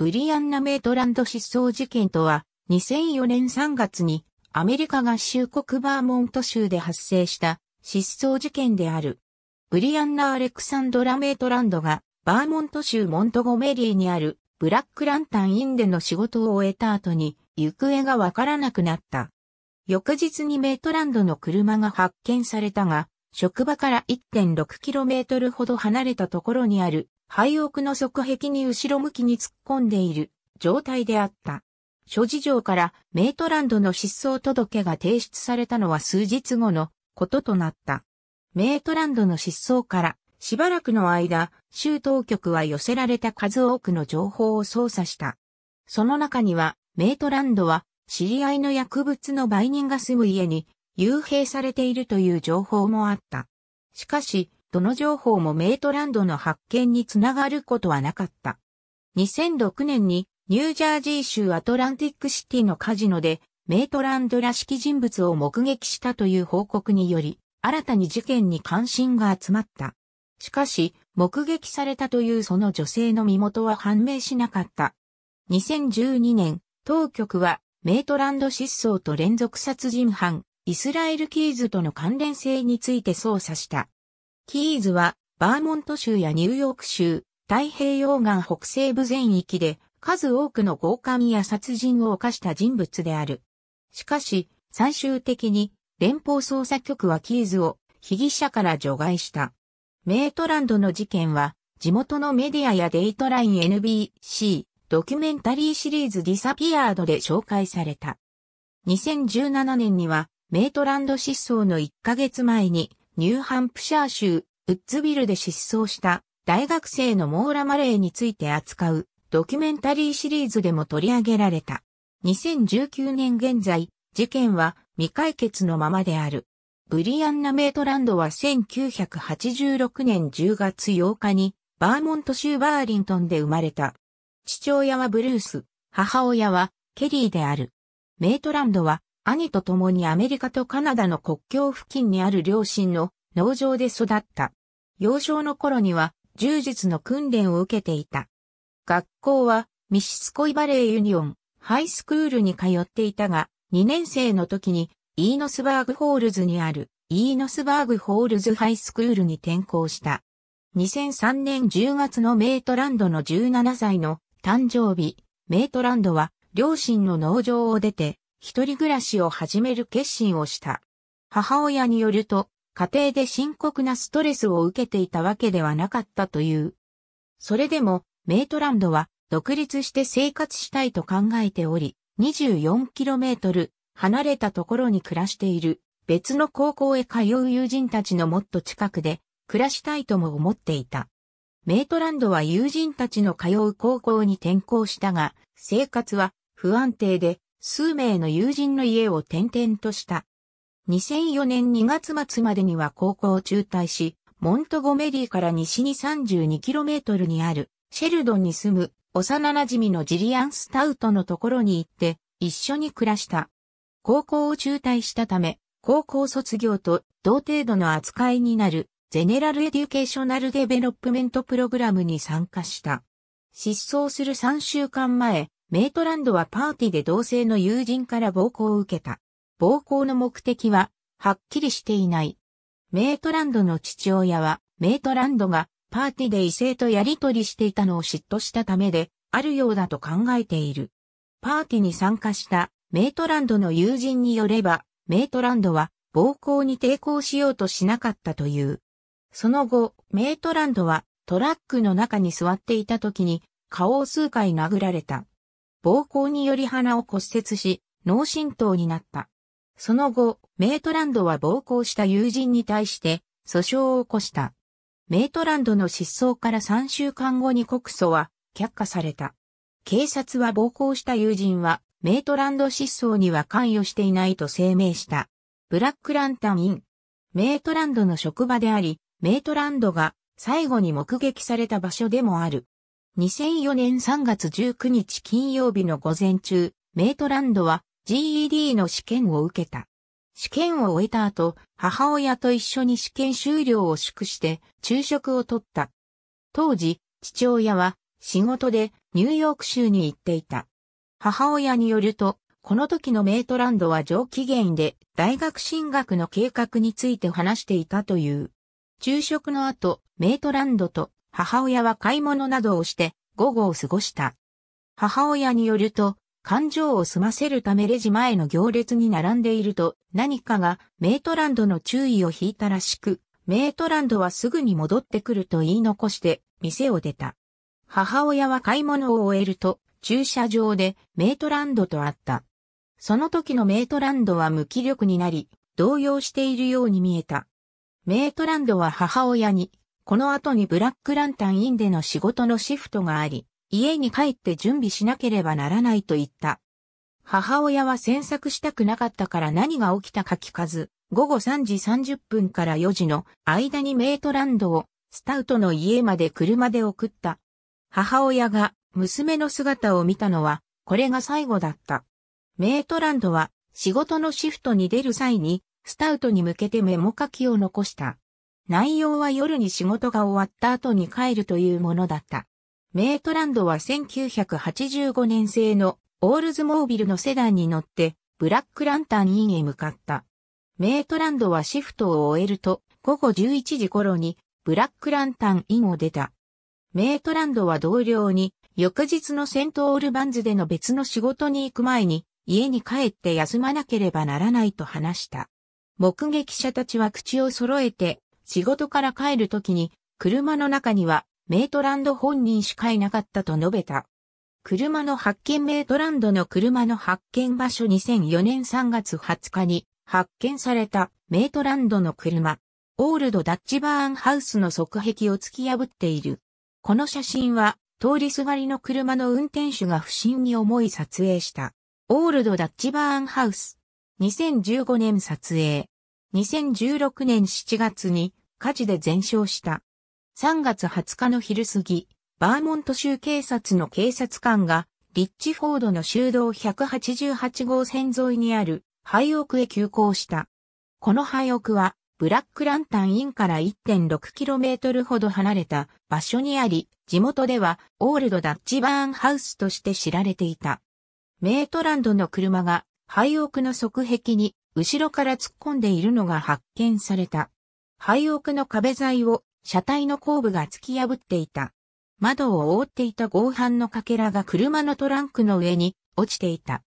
ブリアンナ・メイトランド失踪事件とは、2004年3月にアメリカ合衆国バーモント州で発生した失踪事件である。ブリアンナ・アレクサンドラ・メイトランドがバーモント州モントゴメリーにあるブラックランタンインでの仕事を終えた後に行方がわからなくなった。翌日にメイトランドの車が発見されたが、職場から 1.6km ほど離れたところにある廃屋の側壁に後ろ向きに突っ込んでいる状態であった。諸事情からメイトランドの失踪届が提出されたのは数日後のこととなった。メイトランドの失踪からしばらくの間、州当局は寄せられた数多くの情報を操作した。その中には、メイトランドは知り合いの薬物の売人が住む家に幽閉されているという情報もあった。しかし、どの情報もメイトランドの発見につながることはなかった。2006年にニュージャージー州アトランティックシティのカジノでメイトランドらしき人物を目撃したという報告により、新たに事件に関心が集まった。しかし、目撃されたというその女性の身元は判明しなかった。2012年、当局はメイトランド失踪と連続殺人犯、イスラエルキーズとの関連性について捜査した。キーズは、バーモント州やニューヨーク州、太平洋岸北西部全域で、数多くの強姦や殺人を犯した人物である。しかし、最終的に、連邦捜査局はキーズを被疑者から除外した。メートランドの事件は、地元のメディアやデイトライン NBC、ドキュメンタリーシリーズディサピアードで紹介された。2017年には、メートランド失踪の1ヶ月前に、ニューハンプシャー州、ウッズビルで失踪した大学生のモーラ・マレーについて扱うドキュメンタリーシリーズでも取り上げられた。2019年現在、事件は未解決のままである。ブリアンナ・メイトランドは1986年10月8日にバーモント州バーリントンで生まれた。父親はブルース、母親はケリーである。メイトランドは兄と共にアメリカとカナダの国境付近にある両親の農場で育った。幼少の頃には柔術の訓練を受けていた。学校はミシスコイバレーユニオンハイスクールに通っていたが、2年生の時にイーノスバーグホールズにあるイーノスバーグホールズハイスクールに転校した。2003年10月のメイトランドの17歳の誕生日、メイトランドは両親の農場を出て一人暮らしを始める決心をした。母親によると、家庭で深刻なストレスを受けていたわけではなかったという。それでも、メイトランドは独立して生活したいと考えており、24km 離れたところに暮らしている別の高校へ通う友人たちのもっと近くで暮らしたいとも思っていた。メイトランドは友人たちの通う高校に転校したが、生活は不安定で数名の友人の家を転々とした。2004年2月末までには高校を中退し、モントゴメリーから西に 32km にある、シェルドンに住む、幼馴染のジリアン・スタウトのところに行って、一緒に暮らした。高校を中退したため、高校卒業と同程度の扱いになる、ゼネラルエデュケーショナルデベロップメントプログラムに参加した。失踪する3週間前、メイトランドはパーティーで同性の友人から暴行を受けた。暴行の目的は、はっきりしていない。メイトランドの父親は、メイトランドがパーティーで異性とやりとりしていたのを嫉妬したためで、あるようだと考えている。パーティーに参加したメイトランドの友人によれば、メイトランドは暴行に抵抗しようとしなかったという。その後、メイトランドはトラックの中に座っていた時に顔を数回殴られた。暴行により鼻を骨折し、脳震盪になった。その後、メートランドは暴行した友人に対して訴訟を起こした。メートランドの失踪から3週間後に告訴は却下された。警察は暴行した友人はメートランド失踪には関与していないと声明した。ブラックランタンイン。メートランドの職場であり、メートランドが最後に目撃された場所でもある。2004年3月19日金曜日の午前中、メイトランドは GED の試験を受けた。試験を終えた後、母親と一緒に試験終了を祝して昼食をとった。当時、父親は仕事でニューヨーク州に行っていた。母親によると、この時のメイトランドは上機嫌で大学進学の計画について話していたという。昼食の後、メイトランドと母親は買い物などをして午後を過ごした。母親によると、感情を済ませるためレジ前の行列に並んでいると何かがメイトランドの注意を引いたらしく、メイトランドはすぐに戻ってくると言い残して店を出た。母親は買い物を終えると駐車場でメイトランドと会った。その時のメイトランドは無気力になり、動揺しているように見えた。メイトランドは母親にこの後にブラックランタンインでの仕事のシフトがあり、家に帰って準備しなければならないと言った。母親は詮索したくなかったから何が起きたか聞かず、午後3時30分から4時の間にメイトランドをスタウトの家まで車で送った。母親が娘の姿を見たのはこれが最後だった。メイトランドは仕事のシフトに出る際にスタウトに向けてメモ書きを残した。内容は夜に仕事が終わった後に帰るというものだった。メートランドは1985年製のオールズモービルのセダンに乗ってブラックランタンインへ向かった。メートランドはシフトを終えると午後11時頃にブラックランタンインを出た。メートランドは同僚に翌日のセントオールバンズでの別の仕事に行く前に家に帰って休まなければならないと話した。目撃者たちは口を揃えて仕事から帰る時に、車の中にはメイトランド本人しかいなかったと述べた。車の発見メイトランドの車の発見場所2004年3月20日に発見されたメイトランドの車。オールドダッチバーンハウスの側壁を突き破っている。この写真は通りすがりの車の運転手が不審に思い撮影した。オールドダッチバーンハウス。2015年撮影。2016年7月に火事で全焼した。3月20日の昼過ぎ、バーモント州警察の警察官が、リッチフォードの修道188号線沿いにある、ハイオクへ急行した。このハイオクは、ブラックランタンインから 1.6km ほど離れた場所にあり、地元ではオールドダッチバーンハウスとして知られていた。メートランドの車が廃屋の側壁に後ろから突っ込んでいるのが発見された。廃屋の壁材を車体の後部が突き破っていた。窓を覆っていた合板のかけらが車のトランクの上に落ちていた。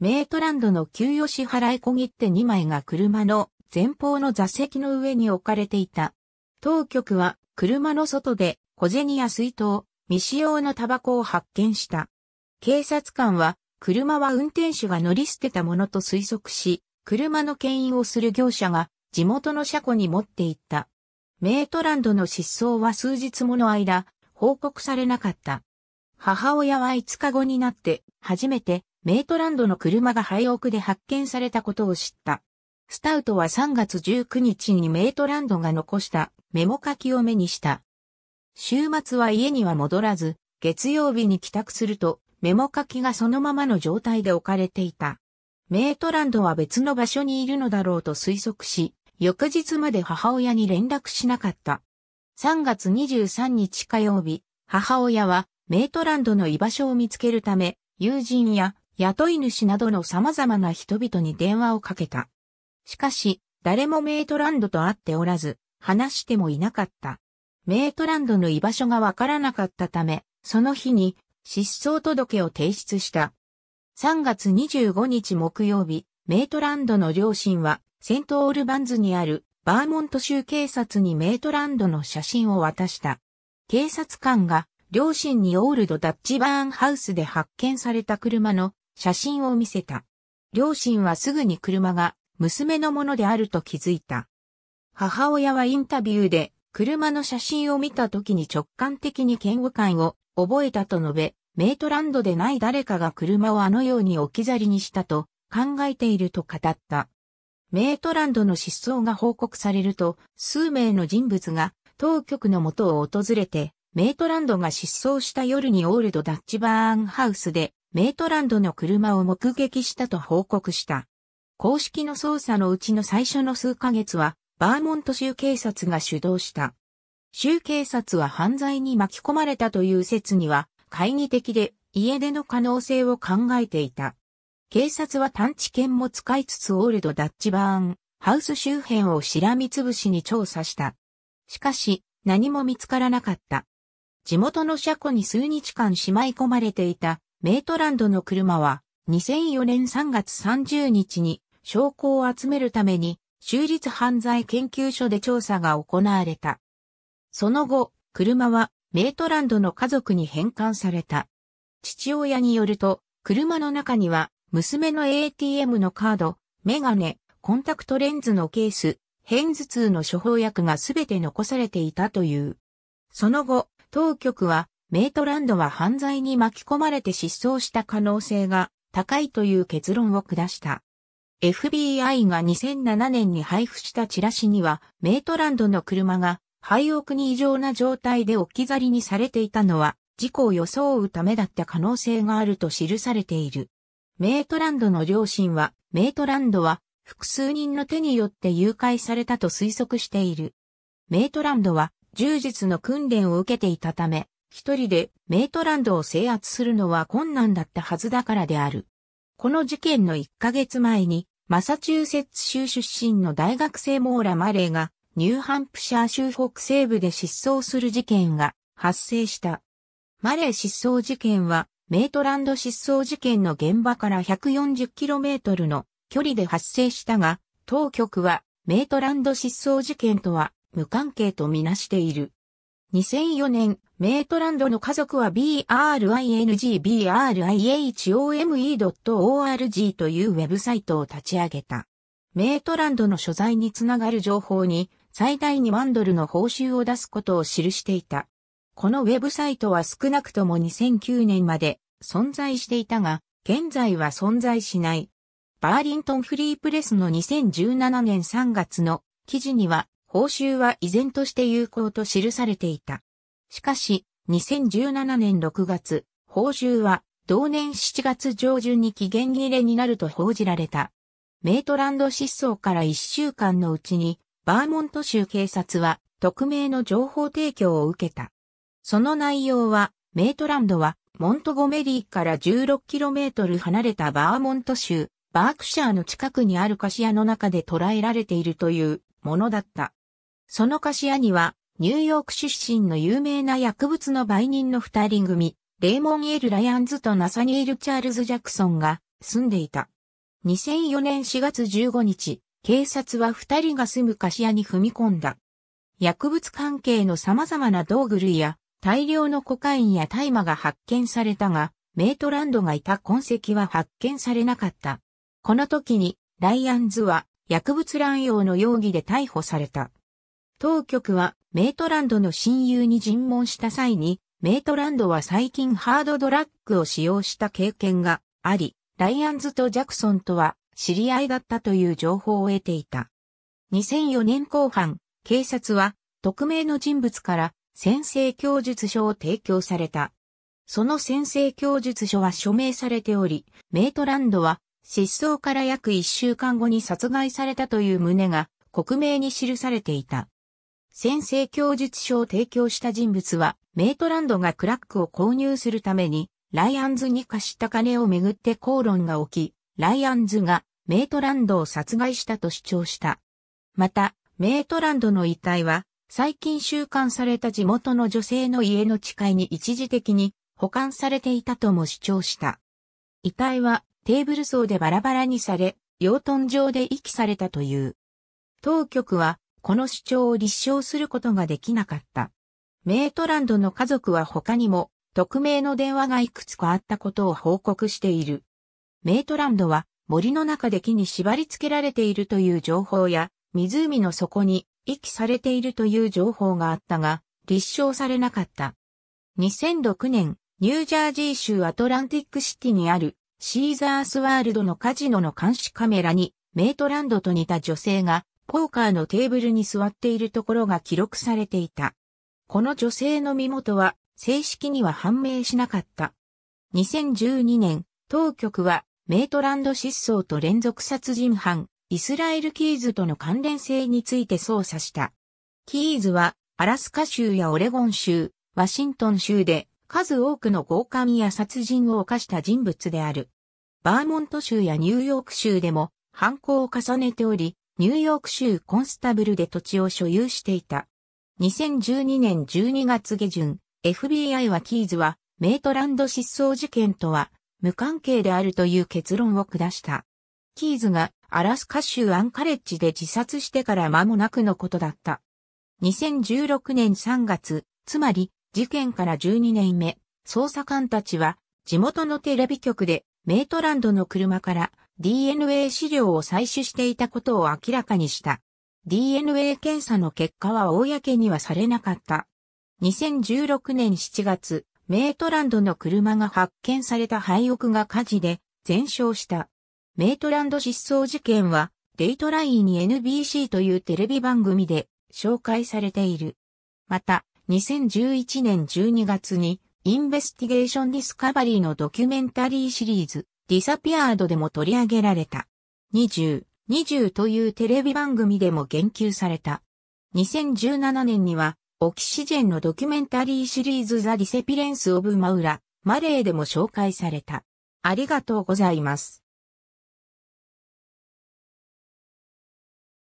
メートランドの給与支払い小切手2枚が車の前方の座席の上に置かれていた。当局は車の外で小銭や水筒、未使用のタバコを発見した。警察官は車は運転手が乗り捨てたものと推測し、車の牽引をする業者が地元の車庫に持っていった。メートランドの失踪は数日もの間、報告されなかった。母親は5日後になって、初めてメートランドの車が廃屋で発見されたことを知った。スタウトは3月19日にメートランドが残したメモ書きを目にした。週末は家には戻らず、月曜日に帰宅するとメモ書きがそのままの状態で置かれていた。メートランドは別の場所にいるのだろうと推測し、翌日まで母親に連絡しなかった。3月23日火曜日、母親はメートランドの居場所を見つけるため、友人や雇い主などの様々な人々に電話をかけた。しかし、誰もメートランドと会っておらず、話してもいなかった。メートランドの居場所がわからなかったため、その日に失踪届を提出した。3月25日木曜日、メートランドの両親はセントオールバンズにあるバーモント州警察にメイトランドの写真を渡した。警察官が両親にオールドダッチバーンハウスで発見された車の写真を見せた。両親はすぐに車が娘のものであると気づいた。母親はインタビューで車の写真を見た時に直感的に嫌悪感を覚えたと述べ、メイトランドでない誰かが車をあのように置き去りにしたと考えていると語った。メートランドの失踪が報告されると、数名の人物が当局の元を訪れて、メートランドが失踪した夜にオールドダッチバーンハウスで、メートランドの車を目撃したと報告した。公式の捜査のうちの最初の数ヶ月は、バーモント州警察が主導した。州警察は犯罪に巻き込まれたという説には、懐疑的で、家出の可能性を考えていた。警察は探知犬も使いつつオールドダッチバーン、ハウス周辺をしらみつぶしに調査した。しかし、何も見つからなかった。地元の車庫に数日間しまい込まれていたメートランドの車は2004年3月30日に証拠を集めるために州立犯罪研究所で調査が行われた。その後、車はメートランドの家族に返還された。父親によると、車の中には娘の ATM のカード、メガネ、コンタクトレンズのケース、片頭痛の処方薬がすべて残されていたという。その後、当局は、メイトランドは犯罪に巻き込まれて失踪した可能性が高いという結論を下した。FBI が2007年に配布したチラシには、メイトランドの車が、廃屋に異常な状態で置き去りにされていたのは、事故を装うためだった可能性があると記されている。メートランドの両親は、メートランドは複数人の手によって誘拐されたと推測している。メートランドは柔術の訓練を受けていたため、一人でメートランドを制圧するのは困難だったはずだからである。この事件の1ヶ月前に、マサチューセッツ州出身の大学生モーラ・マレーが、ニューハンプシャー州北西部で失踪する事件が発生した。マレー失踪事件は、メートランド失踪事件の現場から 140km の距離で発生したが、当局はメートランド失踪事件とは無関係とみなしている。2004年、メートランドの家族は b r i n g b r i h o m e o r g というウェブサイトを立ち上げた。メートランドの所在につながる情報に最大2万ドルの報酬を出すことを記していた。このウェブサイトは少なくとも2009年まで存在していたが、現在は存在しない。バーリントンフリープレスの2017年3月の記事には、報酬は依然として有効と記されていた。しかし、2017年6月、報酬は同年7月上旬に期限切れになると報じられた。メートランド失踪から1週間のうちに、バーモント州警察は匿名の情報提供を受けた。その内容は、メートランドは、モントゴメリーから 16km 離れたバーモント州、バークシャーの近くにある菓子屋の中で捉えられているというものだった。その菓子屋には、ニューヨーク出身の有名な薬物の売人の二人組、レーモン・エル・ライアンズとナサニエル・チャールズ・ジャクソンが住んでいた。2004年4月15日、警察は二人が住む菓子屋に踏み込んだ。薬物関係の様々な道具類や大量のコカインや大麻が発見されたが、メイトランドがいた痕跡は発見されなかった。この時に、ライアンズは薬物乱用の容疑で逮捕された。当局はメイトランドの親友に尋問した際に、メイトランドは最近ハードドラッグを使用した経験があり、ライアンズとジャクソンとは知り合いだったという情報を得ていた。2004年後半、警察は匿名の人物から宣誓供述書を提供された。その宣誓供述書は署名されており、メイトランドは失踪から約一週間後に殺害されたという旨が国名に記されていた。宣誓供述書を提供した人物は、メイトランドがクラックを購入するために、ライアンズに貸した金をめぐって口論が起き、ライアンズがメイトランドを殺害したと主張した。また、メイトランドの遺体は、最近収監された地元の女性の家の地下に一時的に保管されていたとも主張した。遺体はテーブル層でバラバラにされ、養豚場で遺棄されたという。当局はこの主張を立証することができなかった。メートランドの家族は他にも匿名の電話がいくつかあったことを報告している。メートランドは森の中で木に縛り付けられているという情報や湖の底に遺棄されているという情報があったが、立証されなかった。2006年、ニュージャージー州アトランティックシティにあるシーザースワールドのカジノの監視カメラにメイトランドと似た女性がポーカーのテーブルに座っているところが記録されていた。この女性の身元は正式には判明しなかった。2012年、当局はメイトランド失踪と連続殺人犯、イスラエル・キーズとの関連性について捜査した。キーズは、アラスカ州やオレゴン州、ワシントン州で、数多くの強姦や殺人を犯した人物である。バーモント州やニューヨーク州でも犯行を重ねており、ニューヨーク州コンスタブルで土地を所有していた。2012年12月下旬、FBI はキーズはメイトランド失踪事件とは無関係であるという結論を下した。キーズがアラスカ州アンカレッジで自殺してから間もなくのことだった。2016年3月、つまり事件から12年目、捜査官たちは地元のテレビ局でメイトランドの車から DNA 資料を採取していたことを明らかにした。DNA 検査の結果は公にはされなかった。2016年7月、メイトランドの車が発見された廃屋が火事で全焼した。メイトランド失踪事件は、デイトラインに NBC というテレビ番組で紹介されている。また、2011年12月に、インベスティゲーションディスカバリーのドキュメンタリーシリーズ、ディサピアードでも取り上げられた。20、20というテレビ番組でも言及された。2017年には、オキシジェンのドキュメンタリーシリーズザ・ディセピレンス・オブ・マウラ、マレーでも紹介された。ありがとうございます。